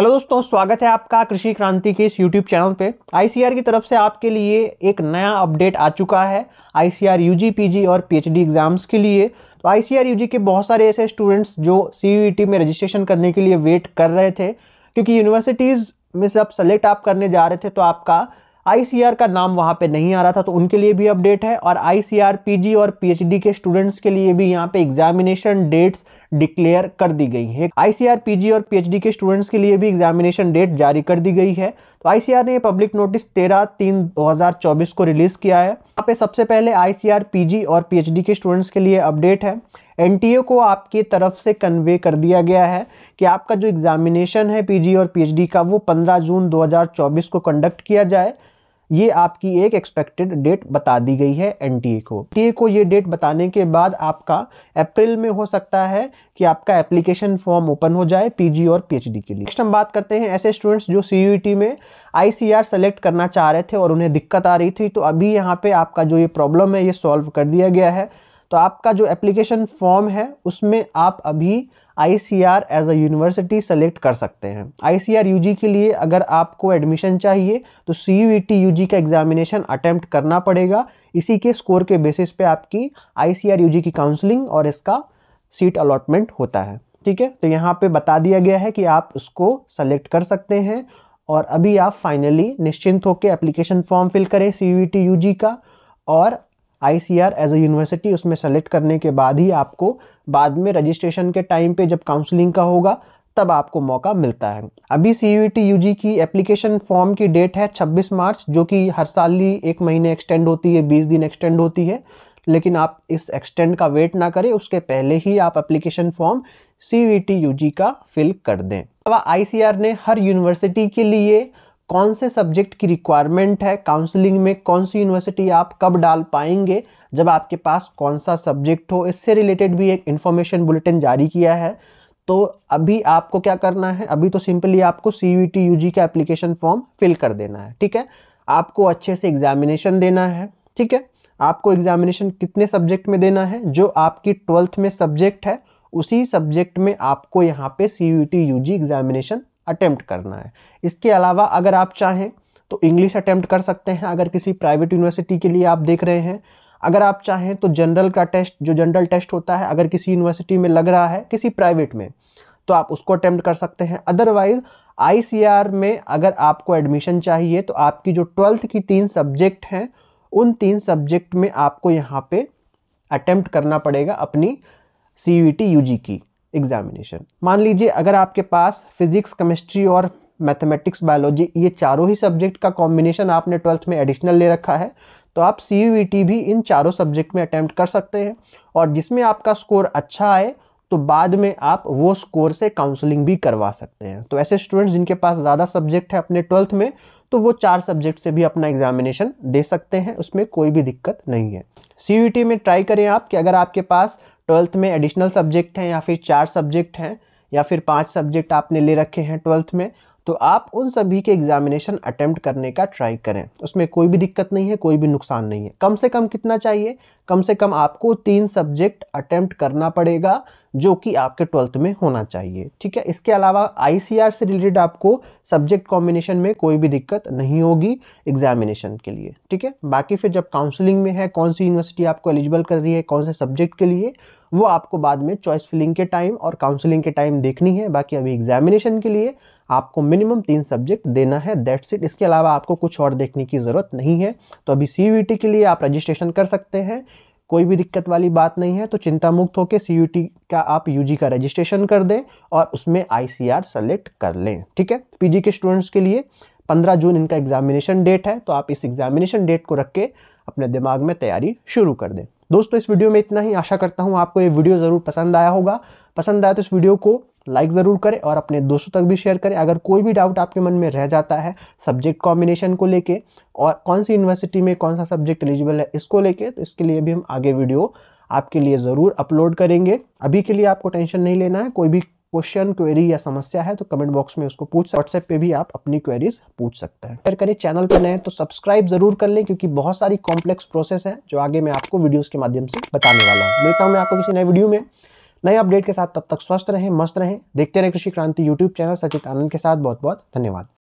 hello दोस्तों स्वागत है आपका कृषि क्रांति के इस यूट्यूब चैनल पे आईसीआर की तरफ से आपके लिए एक नया अपडेट आ चुका है आईसीआर यूजी पीजी और पीएचडी एग्ज़ाम्स के लिए तो आईसीआर यूजी के बहुत सारे ऐसे स्टूडेंट्स जो सीयूईटी e में रजिस्ट्रेशन करने के लिए वेट कर रहे थे क्योंकि यूनिवर्सिटीज़ में से आप सेलेक्ट आप करने जा रहे थे तो आपका आईसीआर का नाम वहां पे नहीं आ रहा था तो उनके लिए भी अपडेट है और आईसीआर पीजी और पीएचडी के स्टूडेंट्स के लिए भी यहाँ पे एग्जामिनेशन डेट्स डिक्लेयर कर दी गई है आईसीआर पीजी और पीएचडी के स्टूडेंट्स के लिए भी एग्जामिनेशन डेट जारी कर दी गई है तो आईसीआर ने पब्लिक नोटिस 13 तीन 2024 को रिलीज किया है यहाँ पे सबसे पहले आईसीआर पीजी और पीएचडी के स्टूडेंट्स के लिए अपडेट है एनटीए को आपकी तरफ से कन्वे कर दिया गया है कि आपका जो एग्जामिनेशन है पीजी और पीएचडी का वो 15 जून 2024 को कंडक्ट किया जाए ये आपकी एक एक्सपेक्टेड डेट बता दी गई है एनटीए को एनटीए को ये डेट बताने के बाद आपका अप्रैल में हो सकता है कि आपका एप्लीकेशन फॉर्म ओपन हो जाए पीजी और पीएचडी के लिए नेक्स्ट हम बात करते हैं ऐसे स्टूडेंट्स जो सी e में आई सेलेक्ट करना चाह रहे थे और उन्हें दिक्कत आ रही थी तो अभी यहाँ पे आपका जो ये प्रॉब्लम है ये सॉल्व कर दिया गया है तो आपका जो एप्लीकेशन फॉर्म है उसमें आप अभी I C R as a university select कर सकते हैं आई सी आर यू जी के लिए अगर आपको एडमिशन चाहिए तो C U E T U G का एग्जामिनेशन अटैम्प्ट करना पड़ेगा इसी के स्कोर के बेसिस पे आपकी आई सी आर यू जी की काउंसलिंग और इसका सीट अलॉटमेंट होता है ठीक है तो यहाँ पे बता दिया गया है कि आप उसको सेलेक्ट कर सकते हैं और अभी आप फाइनली निश्चिंत होकर एप्लीकेशन फॉर्म फिल करें C U E T U G का और आईसीआर एज ए यूनिवर्सिटी उसमें सेलेक्ट करने के बाद ही आपको बाद में रजिस्ट्रेशन के टाइम पे जब काउंसलिंग का होगा तब आपको मौका मिलता है अभी C U T U G की एप्लीकेशन फॉर्म की डेट है 26 मार्च जो कि हर साल ही एक महीने एक्सटेंड होती है 20 दिन एक्सटेंड होती है लेकिन आप इस एक्सटेंड का वेट ना करें उसके पहले ही आप application form C U T U G का फिल कर दें अब आई सी आर ने हर यूनिवर्सिटी के लिए कौन से सब्जेक्ट की रिक्वायरमेंट है काउंसलिंग में कौन सी यूनिवर्सिटी आप कब डाल पाएंगे जब आपके पास कौन सा सब्जेक्ट हो इससे रिलेटेड भी एक इन्फॉर्मेशन बुलेटिन जारी किया है तो अभी आपको क्या करना है अभी तो सिंपली आपको C U T U G का एप्लीकेशन फॉर्म फिल कर देना है ठीक है आपको अच्छे से एग्जामिनेशन देना है ठीक है आपको एग्जामिनेशन कितने सब्जेक्ट में देना है जो आपकी ट्वेल्थ में सब्जेक्ट है उसी सब्जेक्ट में आपको यहाँ पे C U T U G examination attempt करना है इसके अलावा अगर आप चाहें तो इंग्लिश अटैम्प्ट कर सकते हैं अगर किसी प्राइवेट यूनिवर्सिटी के लिए आप देख रहे हैं अगर आप चाहें तो जनरल का टेस्ट जो जनरल टेस्ट होता है अगर किसी यूनिवर्सिटी में लग रहा है किसी प्राइवेट में तो आप उसको अटैम्प्ट कर सकते हैं अदरवाइज़ आई में अगर आपको एडमिशन चाहिए तो आपकी जो ट्वेल्थ की तीन सब्जेक्ट हैं उन तीन सब्जेक्ट में आपको यहाँ पर अटैम्प्ट करना पड़ेगा अपनी सी यू की एग्जामिनेशन मान लीजिए अगर आपके पास फिजिक्स केमिस्ट्री और मैथमेटिक्स बायोलॉजी ये चारों ही सब्जेक्ट का कॉम्बिनेशन आपने ट्वेल्थ में एडिशनल ले रखा है तो आप सी e भी इन चारों सब्जेक्ट में अटैम्प्ट कर सकते हैं और जिसमें आपका स्कोर अच्छा आए तो बाद में आप वो स्कोर से काउंसलिंग भी करवा सकते हैं तो ऐसे स्टूडेंट्स जिनके पास ज़्यादा सब्जेक्ट है अपने ट्वेल्थ में तो वो चार सब्जेक्ट से भी अपना एग्जामिनेशन दे सकते हैं उसमें कोई भी दिक्कत नहीं है सी e में ट्राई करें आप कि अगर आपके पास ट्वेल्थ में एडिशनल सब्जेक्ट हैं या फिर चार सब्जेक्ट हैं या फिर पांच सब्जेक्ट आपने ले रखे हैं ट्वेल्थ में तो आप उन सभी के एग्जामिनेशन अटेम्प्ट करने का ट्राई करें उसमें कोई भी दिक्कत नहीं है कोई भी नुकसान नहीं है कम से कम कितना चाहिए कम से कम आपको तीन सब्जेक्ट अटेम्प्ट करना पड़ेगा जो कि आपके ट्वेल्थ में होना चाहिए ठीक है इसके अलावा आईसीआर से रिलेटेड आपको सब्जेक्ट कॉम्बिनेशन में कोई भी दिक्कत नहीं होगी एग्जामिनेशन के लिए ठीक है बाकी फिर जब काउंसलिंग में है कौन सी यूनिवर्सिटी आपको एलिजिबल कर रही है कौन से सब्जेक्ट के लिए वो आपको बाद में चॉइस फिलिंग के टाइम और काउंसलिंग के टाइम देखनी है बाकी अभी एग्जामिनेशन के लिए आपको मिनिमम तीन सब्जेक्ट देना है दैट्स इट इसके अलावा आपको कुछ और देखने की ज़रूरत नहीं है तो अभी सी के लिए आप रजिस्ट्रेशन कर सकते हैं कोई भी दिक्कत वाली बात नहीं है तो चिंता मुक्त होकर सी का आप यू का रजिस्ट्रेशन कर दें और उसमें आई सेलेक्ट कर लें ठीक है पी के स्टूडेंट्स के लिए 15 जून इनका एग्जामिनेशन डेट है तो आप इस एग्जामिनेशन डेट को रख के अपने दिमाग में तैयारी शुरू कर दें दोस्तों इस वीडियो में इतना ही आशा करता हूँ आपको ये वीडियो ज़रूर पसंद आया होगा पसंद आया तो इस वीडियो को लाइक ज़रूर करें और अपने दोस्तों तक भी शेयर करें अगर कोई भी डाउट आपके मन में रह जाता है सब्जेक्ट कॉम्बिनेशन को लेके और कौन सी यूनिवर्सिटी में कौन सा सब्जेक्ट एलिजिबल है इसको लेके तो इसके लिए भी हम आगे वीडियो आपके लिए ज़रूर अपलोड करेंगे अभी के लिए आपको टेंशन नहीं लेना है कोई भी क्वेश्चन क्वेरी या समस्या है तो कमेंट बॉक्स में उसको पूछ व्हाट्सएप पे भी आप अपनी क्वेरीज पूछ सकते हैं अगर करें चैनल पर नए तो सब्सक्राइब जरूर कर लें क्योंकि बहुत सारी कॉम्प्लेक्स प्रोसेस है जो आगे मैं आपको वीडियोस के माध्यम से बताने वाला हूँ मिलता हूँ मैं आपको किसी नए वीडियो में नए अपडेट के साथ तब तक स्वस्थ रहें मस्त रहें देखते रहें कृषि क्रांति यूट्यूब चैनल सचित आनंद के साथ बहुत बहुत धन्यवाद